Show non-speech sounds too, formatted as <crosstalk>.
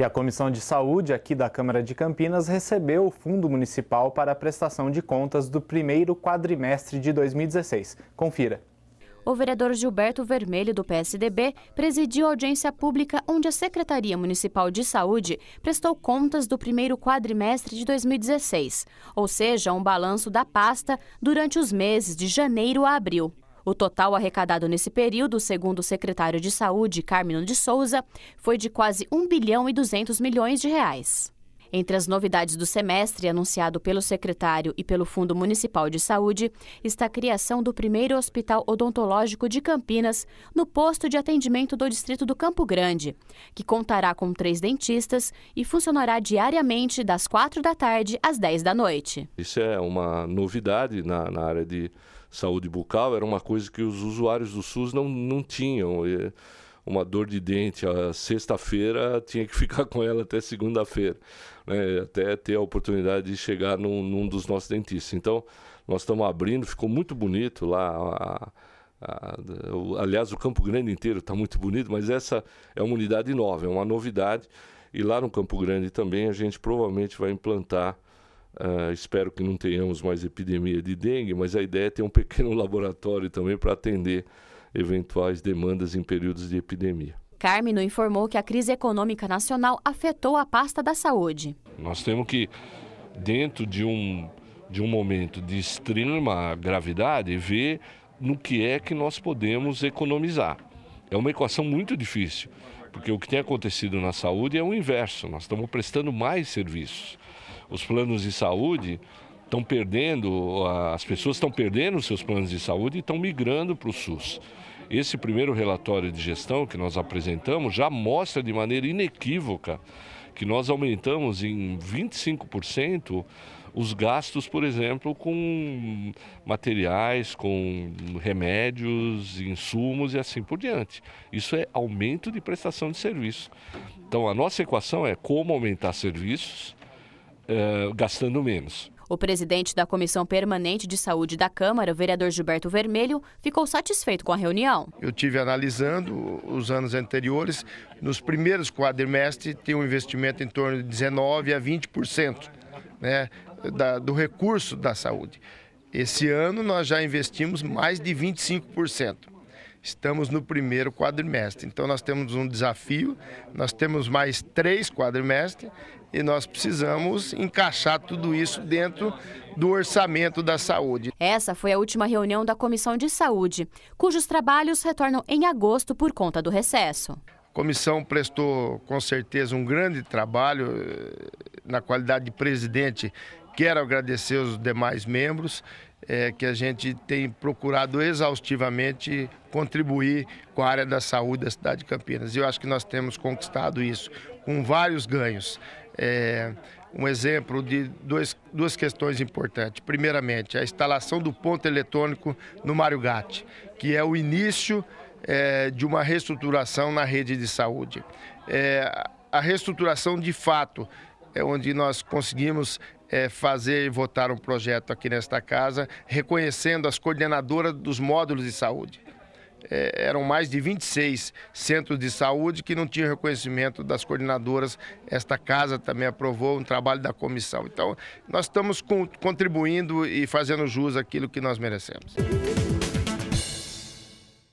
E a Comissão de Saúde aqui da Câmara de Campinas recebeu o Fundo Municipal para a prestação de contas do primeiro quadrimestre de 2016. Confira o vereador Gilberto Vermelho, do PSDB, presidiu a audiência pública onde a Secretaria Municipal de Saúde prestou contas do primeiro quadrimestre de 2016, ou seja, um balanço da pasta durante os meses de janeiro a abril. O total arrecadado nesse período, segundo o secretário de Saúde, Carmino de Souza, foi de quase 1 bilhão e 200 milhões de reais. Entre as novidades do semestre, anunciado pelo secretário e pelo Fundo Municipal de Saúde, está a criação do primeiro hospital odontológico de Campinas, no posto de atendimento do distrito do Campo Grande, que contará com três dentistas e funcionará diariamente das quatro da tarde às dez da noite. Isso é uma novidade na, na área de saúde bucal, era uma coisa que os usuários do SUS não, não tinham. E uma dor de dente a sexta-feira, tinha que <laughs> ficar com ela até segunda-feira, né? até ter a oportunidade de chegar num, num dos nossos dentistas. Então, nós estamos abrindo, ficou muito bonito lá. A, a, o, aliás, o Campo Grande inteiro está muito bonito, mas essa é uma unidade nova, é uma novidade. E lá no Campo Grande também a gente provavelmente vai implantar. Uh, espero que não tenhamos mais epidemia de dengue, mas a ideia é ter um <laughs> pequeno laboratório também para atender eventuais demandas em períodos de epidemia. Carmino informou que a crise econômica nacional afetou a pasta da saúde. Nós temos que, dentro de um, de um momento de extrema gravidade, ver no que é que nós podemos economizar. É uma equação muito difícil, porque o que tem acontecido na saúde é o inverso: nós estamos prestando mais serviços. Os planos de saúde estão perdendo, as pessoas estão perdendo seus planos de saúde e estão migrando para o SUS. Esse primeiro relatório de gestão que nós apresentamos já mostra de maneira inequívoca que nós aumentamos em 25% os gastos, por exemplo, com materiais, com remédios, insumos e assim por diante. Isso é aumento de prestação de serviço. Então, a nossa equação é como aumentar serviços eh, gastando menos. O presidente da Comissão Permanente de Saúde da Câmara, o vereador Gilberto Vermelho, ficou satisfeito com a reunião. Eu tive analisando os anos anteriores, nos primeiros quadrimestres tem um investimento em torno de 19 a 20% né, da, do recurso da saúde. Esse ano nós já investimos mais de 25%. Estamos no primeiro quadrimestre, então nós temos um desafio, nós temos mais três quadrimestres e nós precisamos encaixar tudo isso dentro do orçamento da saúde. Essa foi a última reunião da Comissão de Saúde, cujos trabalhos retornam em agosto por conta do recesso. A comissão prestou com certeza um grande trabalho eh, na qualidade de presidente. Quero agradecer os demais membros é, que a gente tem procurado exaustivamente contribuir com a área da saúde da cidade de Campinas. E eu acho que nós temos conquistado isso com vários ganhos. É, um exemplo de dois, duas questões importantes. Primeiramente, a instalação do ponto eletrônico no Mário Gatti, que é o início é, de uma reestruturação na rede de saúde. É, a reestruturação de fato é onde nós conseguimos é, fazer e votar um projeto aqui nesta casa, reconhecendo as coordenadoras dos módulos de saúde. É, eram mais de 26 centros de saúde que não tinham reconhecimento das coordenadoras. Esta casa também aprovou um trabalho da comissão. Então, nós estamos contribuindo e fazendo jus àquilo que nós merecemos.